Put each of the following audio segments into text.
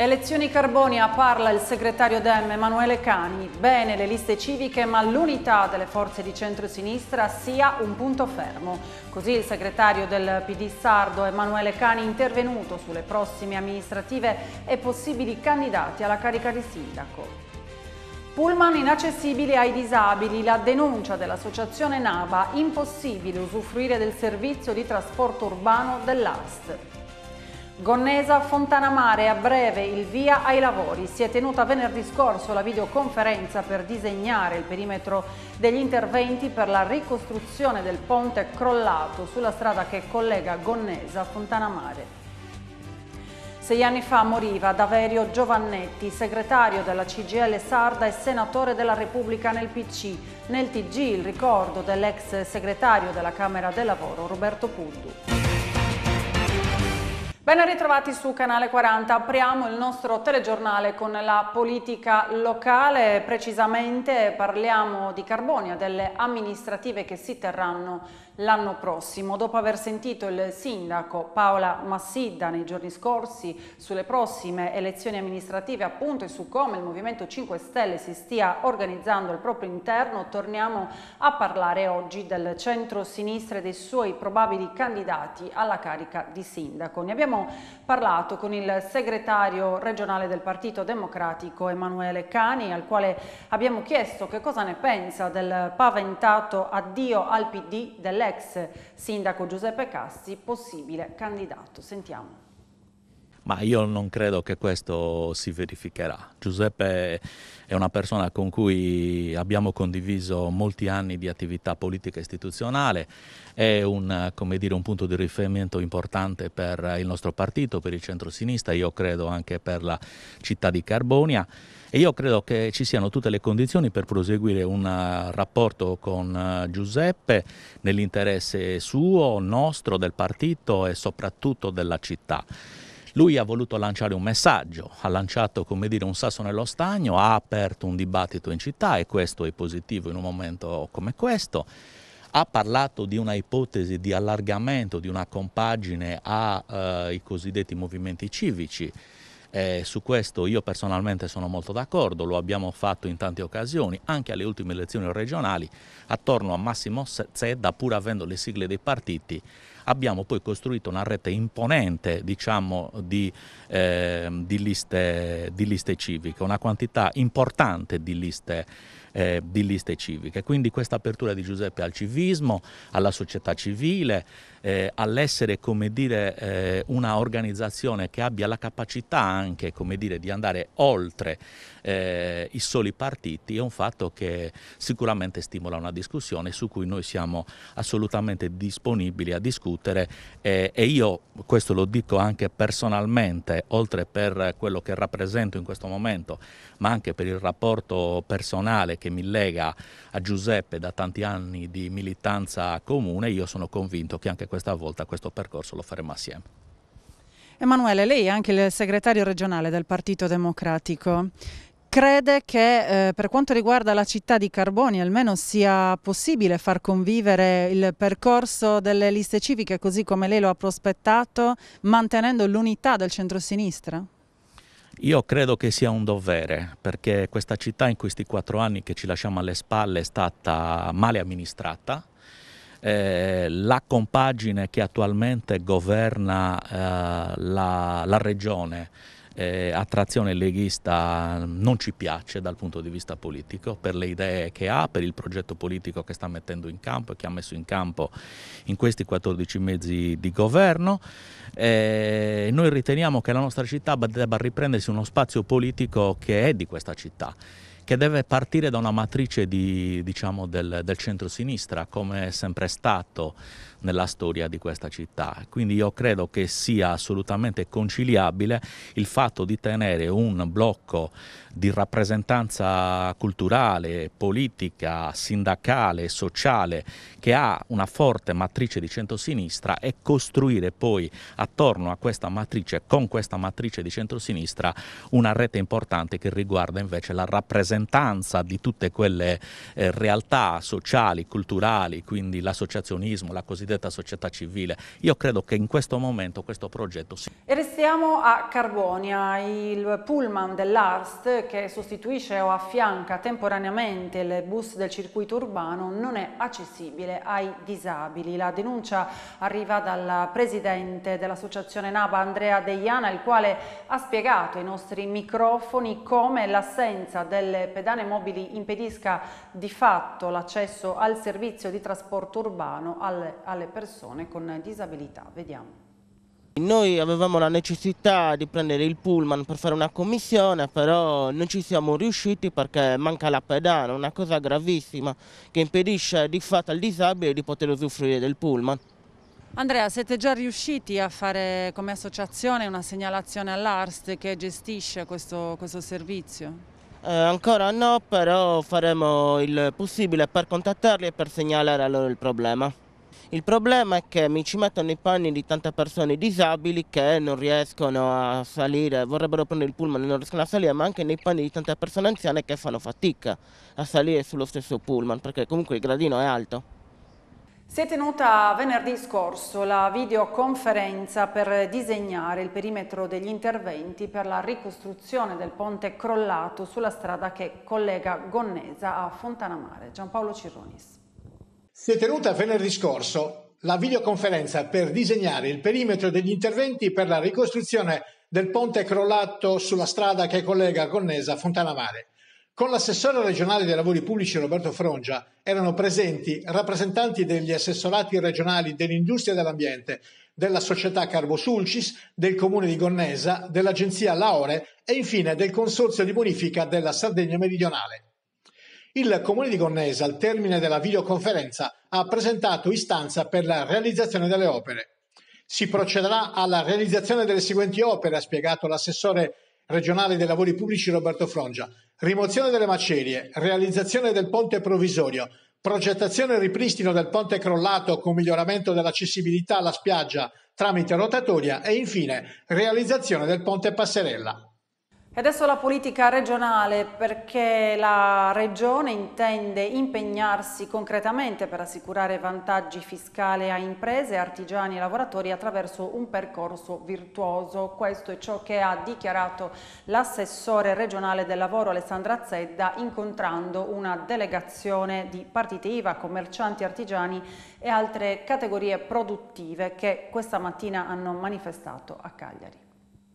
Elezioni Carbonia parla il segretario Dem Emanuele Cani. Bene le liste civiche, ma l'unità delle forze di centro-sinistra sia un punto fermo. Così il segretario del PD sardo Emanuele Cani intervenuto sulle prossime amministrative e possibili candidati alla carica di sindaco. Pullman inaccessibili ai disabili, la denuncia dell'associazione NAVA, impossibile usufruire del servizio di trasporto urbano dell'AST. Gonnesa Fontanamare a breve il via ai lavori. Si è tenuta venerdì scorso la videoconferenza per disegnare il perimetro degli interventi per la ricostruzione del ponte crollato sulla strada che collega Gonnesa Fontanamare. Sei anni fa moriva Daverio Giovannetti, segretario della CGL Sarda e senatore della Repubblica nel PC. Nel TG il ricordo dell'ex segretario della Camera del Lavoro Roberto Puddu. Ben ritrovati su Canale 40, apriamo il nostro telegiornale con la politica locale, precisamente parliamo di Carbonia, delle amministrative che si terranno l'anno prossimo. Dopo aver sentito il sindaco Paola Massidda nei giorni scorsi sulle prossime elezioni amministrative appunto e su come il Movimento 5 Stelle si stia organizzando al proprio interno, torniamo a parlare oggi del centro-sinistra e dei suoi probabili candidati alla carica di sindaco. Ne abbiamo parlato con il segretario regionale del Partito Democratico Emanuele Cani al quale abbiamo chiesto che cosa ne pensa del paventato addio al PD dell'Europa dell'ex sindaco Giuseppe Cassi, possibile candidato. Sentiamo. Ma io non credo che questo si verificherà. Giuseppe è una persona con cui abbiamo condiviso molti anni di attività politica istituzionale, è un, dire, un punto di riferimento importante per il nostro partito, per il centro-sinistra, io credo anche per la città di Carbonia e io credo che ci siano tutte le condizioni per proseguire un eh, rapporto con eh, Giuseppe nell'interesse suo, nostro, del partito e soprattutto della città. Lui ha voluto lanciare un messaggio, ha lanciato come dire un sasso nello stagno, ha aperto un dibattito in città e questo è positivo in un momento come questo. Ha parlato di una ipotesi di allargamento, di una compagine ai eh, cosiddetti movimenti civici eh, su questo io personalmente sono molto d'accordo, lo abbiamo fatto in tante occasioni, anche alle ultime elezioni regionali, attorno a Massimo Zedda, pur avendo le sigle dei partiti, abbiamo poi costruito una rete imponente diciamo, di, eh, di, liste, di liste civiche, una quantità importante di liste eh, di liste civiche. Quindi questa apertura di Giuseppe al civismo, alla società civile, eh, all'essere come dire eh, una organizzazione che abbia la capacità anche come dire, di andare oltre eh, i soli partiti è un fatto che sicuramente stimola una discussione su cui noi siamo assolutamente disponibili a discutere eh, e io questo lo dico anche personalmente, oltre per quello che rappresento in questo momento, ma anche per il rapporto personale che mi lega a Giuseppe da tanti anni di militanza comune, io sono convinto che anche questa volta questo percorso lo faremo assieme. Emanuele, lei è anche il segretario regionale del Partito Democratico crede che eh, per quanto riguarda la città di Carboni almeno sia possibile far convivere il percorso delle liste civiche così come lei lo ha prospettato, mantenendo l'unità del centro-sinistra? Io credo che sia un dovere, perché questa città in questi quattro anni che ci lasciamo alle spalle è stata male amministrata, eh, la compagine che attualmente governa eh, la, la regione eh, a leghista non ci piace dal punto di vista politico, per le idee che ha, per il progetto politico che sta mettendo in campo e che ha messo in campo in questi 14 mesi di governo. Eh, noi riteniamo che la nostra città debba riprendersi uno spazio politico che è di questa città che deve partire da una matrice di, diciamo, del, del centro-sinistra, come è sempre stato, nella storia di questa città. Quindi io credo che sia assolutamente conciliabile il fatto di tenere un blocco di rappresentanza culturale, politica, sindacale, sociale che ha una forte matrice di centrosinistra e costruire poi attorno a questa matrice, con questa matrice di centrosinistra, una rete importante che riguarda invece la rappresentanza di tutte quelle eh, realtà sociali, culturali, quindi l'associazionismo, la cosiddetta cosiddetta società civile. Io credo che in questo momento questo progetto si... E restiamo a Carbonia, il pullman dell'Arst che sostituisce o affianca temporaneamente le bus del circuito urbano non è accessibile ai disabili. La denuncia arriva dal presidente dell'associazione NABA Andrea Deiana il quale ha spiegato ai nostri microfoni come l'assenza delle pedane mobili impedisca di fatto l'accesso al servizio di trasporto urbano alle, alle alle persone con disabilità. Vediamo. Noi avevamo la necessità di prendere il pullman per fare una commissione, però non ci siamo riusciti perché manca la pedana, una cosa gravissima che impedisce di fatto al disabile di poter usufruire del pullman. Andrea, siete già riusciti a fare come associazione una segnalazione all'ARST che gestisce questo, questo servizio? Eh, ancora no, però faremo il possibile per contattarli e per segnalare a loro il problema. Il problema è che mi ci mettono nei panni di tante persone disabili che non riescono a salire, vorrebbero prendere il pullman e non riescono a salire, ma anche nei panni di tante persone anziane che fanno fatica a salire sullo stesso pullman, perché comunque il gradino è alto. Si è tenuta venerdì scorso la videoconferenza per disegnare il perimetro degli interventi per la ricostruzione del ponte crollato sulla strada che collega Gonnesa a Fontanamare. Giampaolo Cirronis. Si è tenuta venerdì scorso la videoconferenza per disegnare il perimetro degli interventi per la ricostruzione del ponte crollato sulla strada che collega Connesa a Fontanamare. Con l'assessore regionale dei lavori pubblici Roberto Frongia erano presenti rappresentanti degli assessorati regionali dell'industria e dell'ambiente, della società Carbosulcis, del comune di Gonnesa, dell'agenzia Laore e infine del consorzio di bonifica della Sardegna meridionale. Il comune di Gonnese, al termine della videoconferenza, ha presentato istanza per la realizzazione delle opere. Si procederà alla realizzazione delle seguenti opere, ha spiegato l'assessore regionale dei lavori pubblici Roberto Frongia. Rimozione delle macerie, realizzazione del ponte provvisorio, progettazione e ripristino del ponte crollato con miglioramento dell'accessibilità alla spiaggia tramite rotatoria e infine realizzazione del ponte passerella. E adesso la politica regionale, perché la Regione intende impegnarsi concretamente per assicurare vantaggi fiscali a imprese, artigiani e lavoratori attraverso un percorso virtuoso. Questo è ciò che ha dichiarato l'assessore regionale del lavoro Alessandra Zedda incontrando una delegazione di partite IVA, commercianti, artigiani e altre categorie produttive che questa mattina hanno manifestato a Cagliari.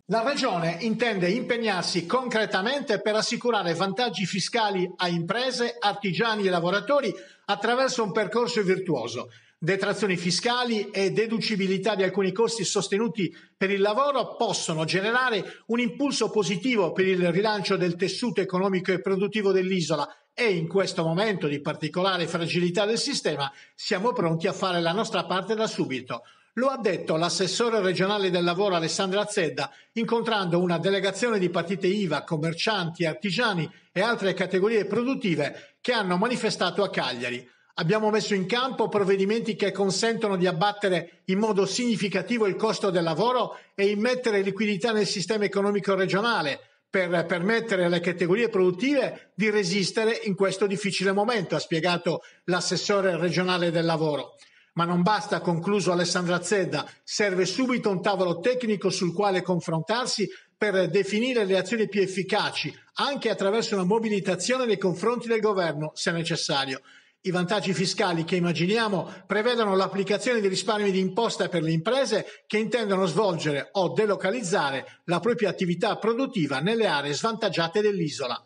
La Regione intende impegnarsi concretamente per assicurare vantaggi fiscali a imprese, artigiani e lavoratori attraverso un percorso virtuoso, detrazioni fiscali e deducibilità di alcuni costi sostenuti per il lavoro possono generare un impulso positivo per il rilancio del tessuto economico e produttivo dell'isola e in questo momento di particolare fragilità del sistema siamo pronti a fare la nostra parte da subito. Lo ha detto l'assessore regionale del lavoro Alessandra Azzedda, incontrando una delegazione di partite IVA, commercianti, artigiani e altre categorie produttive che hanno manifestato a Cagliari. Abbiamo messo in campo provvedimenti che consentono di abbattere in modo significativo il costo del lavoro e immettere liquidità nel sistema economico regionale per permettere alle categorie produttive di resistere in questo difficile momento, ha spiegato l'assessore regionale del lavoro. Ma non basta, ha concluso Alessandra Zedda, serve subito un tavolo tecnico sul quale confrontarsi per definire le azioni più efficaci, anche attraverso una mobilitazione nei confronti del governo, se necessario. I vantaggi fiscali che immaginiamo prevedono l'applicazione di risparmi di imposta per le imprese che intendono svolgere o delocalizzare la propria attività produttiva nelle aree svantaggiate dell'isola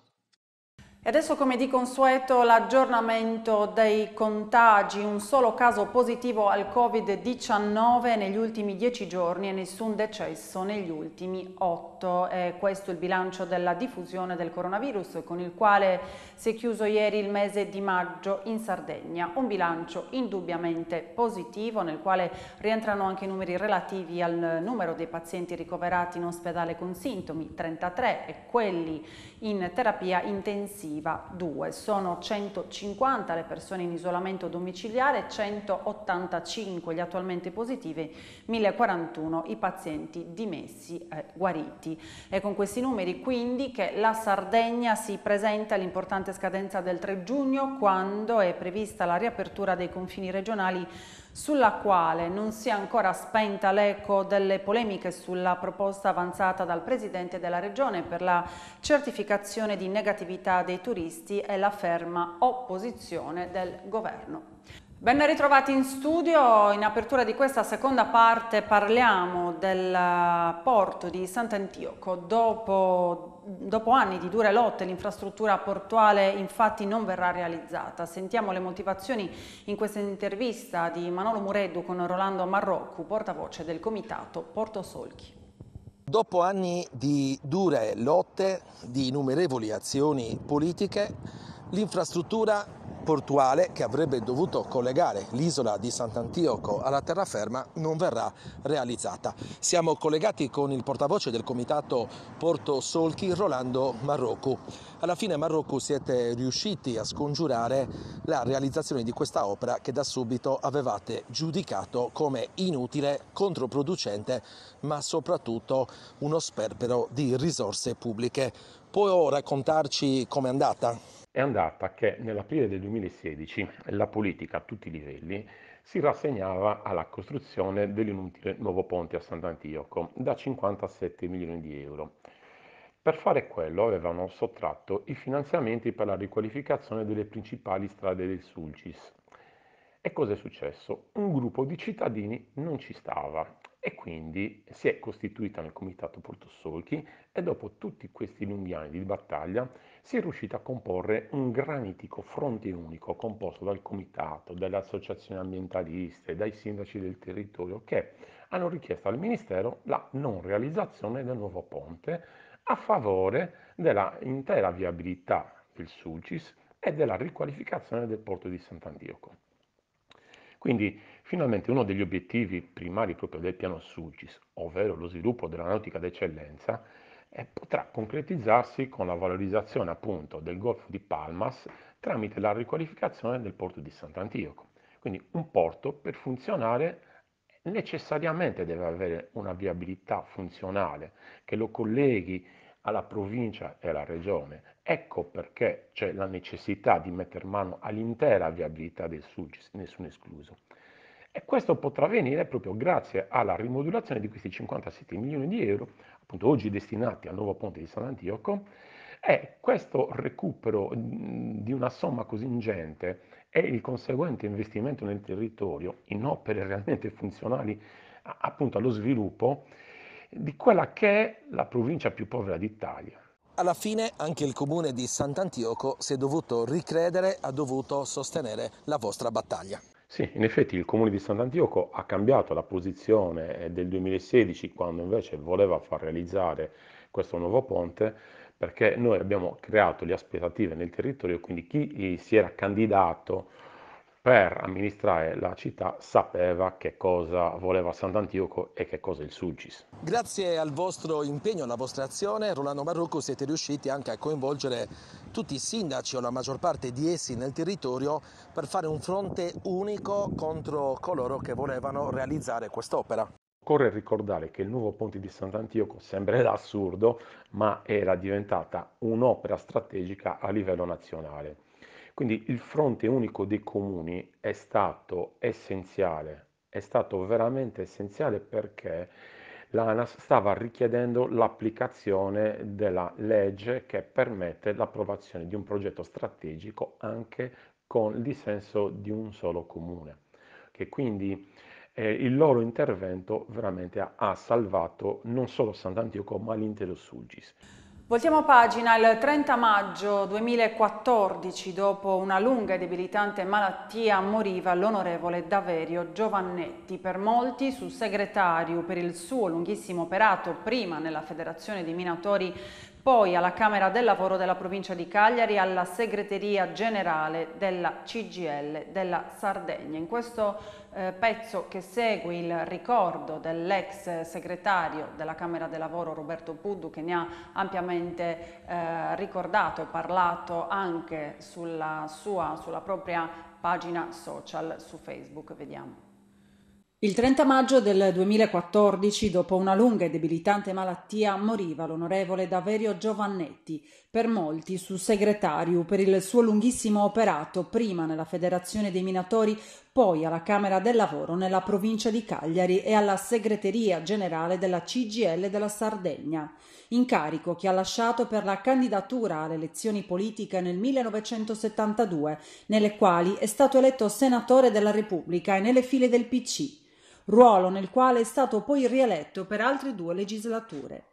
adesso come di consueto l'aggiornamento dei contagi, un solo caso positivo al Covid-19 negli ultimi 10 giorni e nessun decesso negli ultimi 8. E questo è il bilancio della diffusione del coronavirus con il quale si è chiuso ieri il mese di maggio in Sardegna. Un bilancio indubbiamente positivo nel quale rientrano anche i numeri relativi al numero dei pazienti ricoverati in ospedale con sintomi 33 e quelli in terapia intensiva positiva, 2. Sono 150 le persone in isolamento domiciliare, 185 gli attualmente positivi, 1041 i pazienti dimessi eh, guariti. È con questi numeri quindi che la Sardegna si presenta all'importante scadenza del 3 giugno quando è prevista la riapertura dei confini regionali sulla quale non si è ancora spenta l'eco delle polemiche sulla proposta avanzata dal Presidente della Regione per la certificazione di negatività dei turisti e la ferma opposizione del Governo. Ben ritrovati in studio, in apertura di questa seconda parte parliamo del eh, porto di Sant'Antioco. Dopo, dopo, anni di dure lotte l'infrastruttura portuale infatti non verrà realizzata. Sentiamo le motivazioni in questa intervista di Manolo Mureddu con Rolando Marrocco, portavoce del comitato Porto Solchi. Dopo anni di dure lotte, di innumerevoli azioni politiche, l'infrastruttura portuale che avrebbe dovuto collegare l'isola di Sant'Antioco alla terraferma non verrà realizzata. Siamo collegati con il portavoce del comitato Porto Solchi, Rolando Marrocco. Alla fine Marrocco siete riusciti a scongiurare la realizzazione di questa opera che da subito avevate giudicato come inutile, controproducente, ma soprattutto uno sperpero di risorse pubbliche. Può raccontarci com'è andata? è andata che nell'aprile del 2016 la politica a tutti i livelli si rassegnava alla costruzione dell'inutile nuovo ponte a Sant'Antioco da 57 milioni di euro. Per fare quello avevano sottratto i finanziamenti per la riqualificazione delle principali strade del Sulcis. E cosa è successo? Un gruppo di cittadini non ci stava e quindi si è costituita nel comitato Porto Solchi e dopo tutti questi lunghi anni di battaglia si è riuscita a comporre un granitico fronte unico composto dal comitato, dalle associazioni ambientaliste, dai sindaci del territorio che hanno richiesto al Ministero la non realizzazione del nuovo ponte a favore della intera viabilità del Sulcis e della riqualificazione del porto di Sant'Antioco. Quindi Finalmente uno degli obiettivi primari proprio del piano SUGIS, ovvero lo sviluppo della nautica d'eccellenza, potrà concretizzarsi con la valorizzazione appunto del Golfo di Palmas tramite la riqualificazione del porto di Sant'Antioco. Quindi un porto per funzionare necessariamente deve avere una viabilità funzionale che lo colleghi alla provincia e alla regione. Ecco perché c'è la necessità di mettere mano all'intera viabilità del SUGIS, nessuno escluso. E questo potrà avvenire proprio grazie alla rimodulazione di questi 57 milioni di euro, appunto oggi destinati al nuovo ponte di Sant'Antioco, e questo recupero di una somma così ingente e il conseguente investimento nel territorio in opere realmente funzionali appunto allo sviluppo di quella che è la provincia più povera d'Italia. Alla fine anche il comune di Sant'Antioco si è dovuto ricredere, ha dovuto sostenere la vostra battaglia. Sì, in effetti il comune di Sant'Antioco ha cambiato la posizione eh, del 2016 quando invece voleva far realizzare questo nuovo ponte perché noi abbiamo creato le aspettative nel territorio, quindi chi eh, si era candidato per amministrare la città sapeva che cosa voleva Sant'Antioco e che cosa il Sulcis. Grazie al vostro impegno, alla vostra azione, Rolando Marrucco, siete riusciti anche a coinvolgere tutti i sindaci o la maggior parte di essi nel territorio per fare un fronte unico contro coloro che volevano realizzare quest'opera. Occorre ricordare che il nuovo ponte di Sant'Antioco sembrerà assurdo, ma era diventata un'opera strategica a livello nazionale quindi il fronte unico dei comuni è stato essenziale, è stato veramente essenziale perché l'ANAS stava richiedendo l'applicazione della legge che permette l'approvazione di un progetto strategico anche con il dissenso di un solo comune, che quindi eh, il loro intervento veramente ha, ha salvato non solo Sant'Antioco ma l'intero Sugis. Voltiamo pagina, il 30 maggio 2014, dopo una lunga e debilitante malattia, moriva l'onorevole Daverio Giovannetti, per molti sul segretario per il suo lunghissimo operato prima nella Federazione di Minatori poi alla Camera del Lavoro della provincia di Cagliari, alla Segreteria Generale della CGL della Sardegna. In questo eh, pezzo che segue il ricordo dell'ex segretario della Camera del Lavoro Roberto Puddu che ne ha ampiamente eh, ricordato e parlato anche sulla sua, sulla propria pagina social su Facebook. Vediamo. Il 30 maggio del 2014, dopo una lunga e debilitante malattia, moriva l'onorevole Daverio Giovannetti, per molti su segretario per il suo lunghissimo operato prima nella Federazione dei Minatori, poi alla Camera del Lavoro nella provincia di Cagliari e alla segreteria generale della CGL della Sardegna, incarico che ha lasciato per la candidatura alle elezioni politiche nel 1972, nelle quali è stato eletto senatore della Repubblica e nelle file del PC ruolo nel quale è stato poi rieletto per altre due legislature.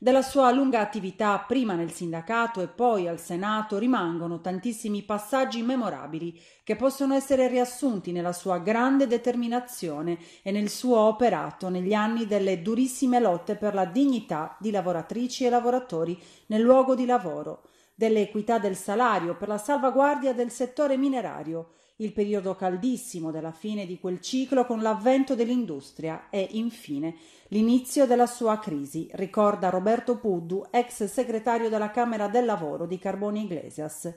Della sua lunga attività prima nel sindacato e poi al Senato rimangono tantissimi passaggi memorabili che possono essere riassunti nella sua grande determinazione e nel suo operato negli anni delle durissime lotte per la dignità di lavoratrici e lavoratori nel luogo di lavoro, dell'equità del salario per la salvaguardia del settore minerario, il periodo caldissimo della fine di quel ciclo con l'avvento dell'industria e, infine, l'inizio della sua crisi, ricorda Roberto Puddu, ex segretario della Camera del Lavoro di Carboni Iglesias.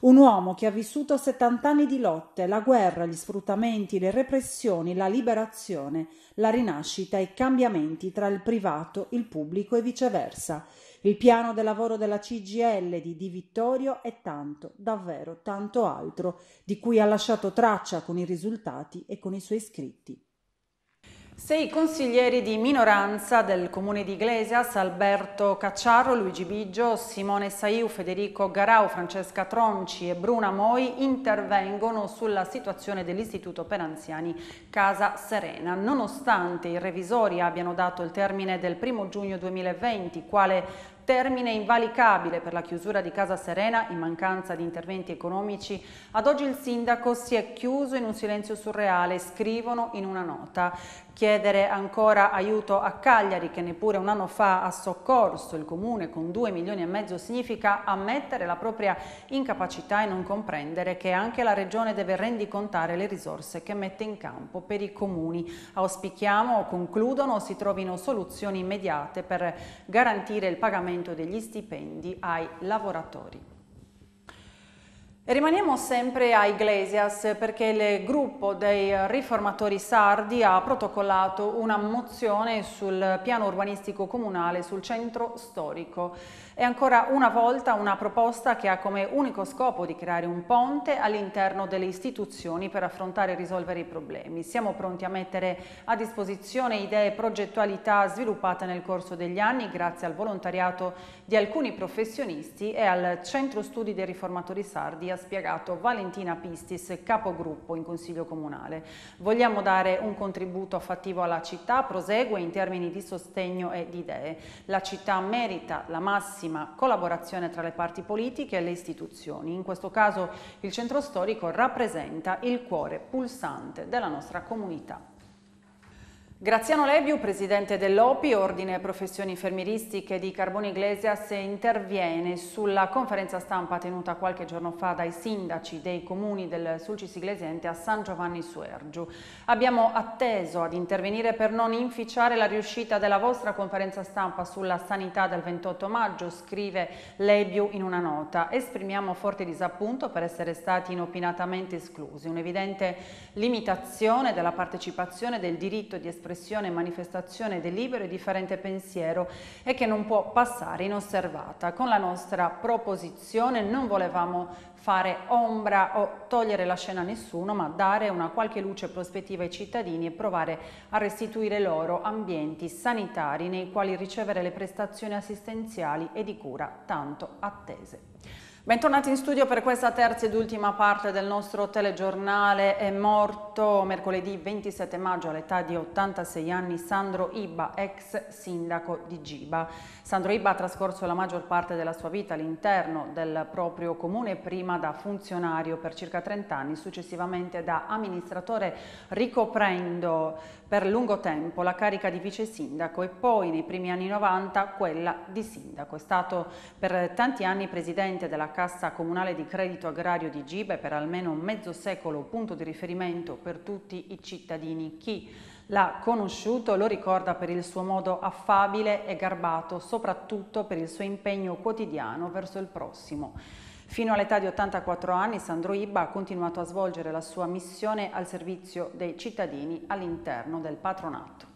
Un uomo che ha vissuto 70 anni di lotte, la guerra, gli sfruttamenti, le repressioni, la liberazione, la rinascita e i cambiamenti tra il privato, il pubblico e viceversa. Il piano del lavoro della CGL di Di Vittorio è tanto, davvero tanto altro, di cui ha lasciato traccia con i risultati e con i suoi scritti. Sei consiglieri di minoranza del comune di Iglesias, Alberto Cacciarro, Luigi Biggio, Simone Saiu, Federico Garau, Francesca Tronci e Bruna Moi intervengono sulla situazione dell'istituto per anziani Casa Serena. Nonostante i revisori abbiano dato il termine del 1 giugno 2020, quale termine invalicabile per la chiusura di Casa Serena in mancanza di interventi economici, ad oggi il sindaco si è chiuso in un silenzio surreale, scrivono in una nota chiedere ancora aiuto a Cagliari che neppure un anno fa ha soccorso il comune con 2 milioni e mezzo significa ammettere la propria incapacità e non comprendere che anche la regione deve rendicontare le risorse che mette in campo per i comuni. Auspichiamo, concludono, si trovino soluzioni immediate per garantire il pagamento degli stipendi ai lavoratori. E rimaniamo sempre a Iglesias perché il gruppo dei riformatori sardi ha protocollato una mozione sul piano urbanistico comunale sul centro storico. È ancora una volta una proposta che ha come unico scopo di creare un ponte all'interno delle istituzioni per affrontare e risolvere i problemi. Siamo pronti a mettere a disposizione idee e progettualità sviluppate nel corso degli anni grazie al volontariato di alcuni professionisti e al Centro Studi dei Riformatori Sardi ha spiegato Valentina Pistis, capogruppo in Consiglio Comunale. Vogliamo dare un contributo fattivo alla città, prosegue in termini di sostegno e di idee. La città merita la massima collaborazione tra le parti politiche e le istituzioni. In questo caso il centro storico rappresenta il cuore pulsante della nostra comunità. Graziano Lebiu, presidente dell'OPI, Ordine Professioni Infermieristiche di Carbone Iglesias, interviene sulla conferenza stampa tenuta qualche giorno fa dai sindaci dei comuni del Sulcis Iglesiente a San Giovanni Suergiu. Abbiamo atteso ad intervenire per non inficiare la riuscita della vostra conferenza stampa sulla sanità del 28 maggio, scrive Lebiu in una nota. Esprimiamo forte disappunto per essere stati inopinatamente esclusi, un'evidente limitazione della partecipazione del diritto di espressione espressione e manifestazione del libero e differente pensiero e che non può passare inosservata. Con la nostra proposizione non volevamo fare ombra o togliere la scena a nessuno, ma dare una qualche luce prospettiva ai cittadini e provare a restituire loro ambienti sanitari nei quali ricevere le prestazioni assistenziali e di cura tanto attese. Bentornati in studio per questa terza ed ultima parte del nostro telegiornale. È morto mercoledì 27 maggio all'età di 86 anni Sandro Iba, ex sindaco di Giba. Sandro Iba ha trascorso la maggior parte della sua vita all'interno del proprio comune, prima da funzionario per circa 30 anni, successivamente da amministratore ricoprendo per lungo tempo la carica di vice sindaco e poi nei primi anni 90 quella di sindaco. È stato per tanti anni presidente della Cassa Comunale di Credito Agrario di Gibe per almeno mezzo secolo punto di riferimento per tutti i cittadini. Chi L'ha conosciuto, lo ricorda per il suo modo affabile e garbato, soprattutto per il suo impegno quotidiano verso il prossimo. Fino all'età di 84 anni Sandro Ibba ha continuato a svolgere la sua missione al servizio dei cittadini all'interno del patronato.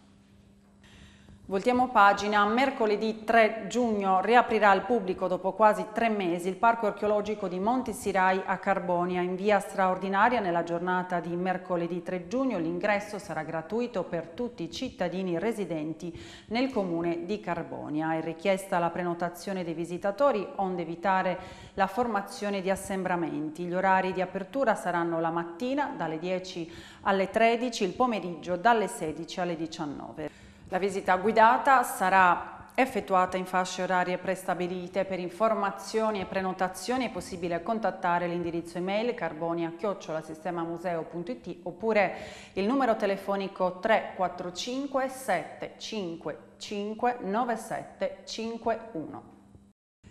Voltiamo pagina, mercoledì 3 giugno riaprirà al pubblico dopo quasi tre mesi il Parco archeologico di Monti Sirai a Carbonia. In via straordinaria nella giornata di mercoledì 3 giugno l'ingresso sarà gratuito per tutti i cittadini residenti nel comune di Carbonia. È richiesta la prenotazione dei visitatori onde evitare la formazione di assembramenti. Gli orari di apertura saranno la mattina dalle 10 alle 13, il pomeriggio dalle 16 alle 19. La visita guidata sarà effettuata in fasce orarie prestabilite. Per informazioni e prenotazioni è possibile contattare l'indirizzo email carbonia-sistemamuseo.it oppure il numero telefonico 345 755 9751.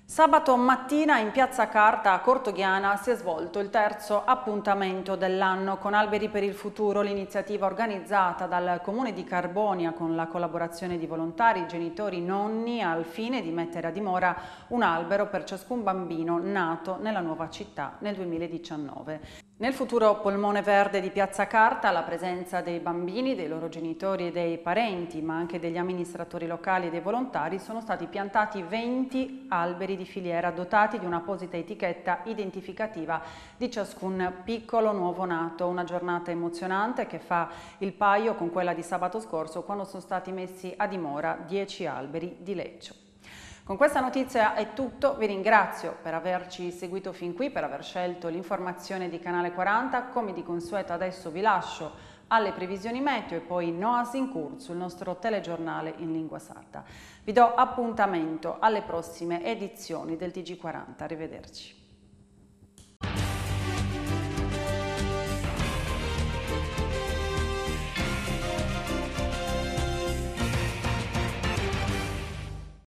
Sabato mattina in Piazza Carta a Cortoghiana si è svolto il terzo appuntamento dell'anno con Alberi per il Futuro, l'iniziativa organizzata dal Comune di Carbonia con la collaborazione di volontari, genitori, nonni al fine di mettere a dimora un albero per ciascun bambino nato nella nuova città nel 2019. Nel futuro polmone verde di Piazza Carta la presenza dei bambini, dei loro genitori e dei parenti, ma anche degli amministratori locali e dei volontari, sono stati piantati 20 alberi di filiera dotati di un'apposita etichetta identificativa di ciascun piccolo nuovo nato. Una giornata emozionante che fa il paio con quella di sabato scorso quando sono stati messi a dimora 10 alberi di leccio. Con questa notizia è tutto, vi ringrazio per averci seguito fin qui, per aver scelto l'informazione di Canale 40, come di consueto adesso vi lascio alle previsioni meteo e poi Noa Sincur sul nostro telegiornale in lingua sarda. Vi do appuntamento alle prossime edizioni del TG40, arrivederci.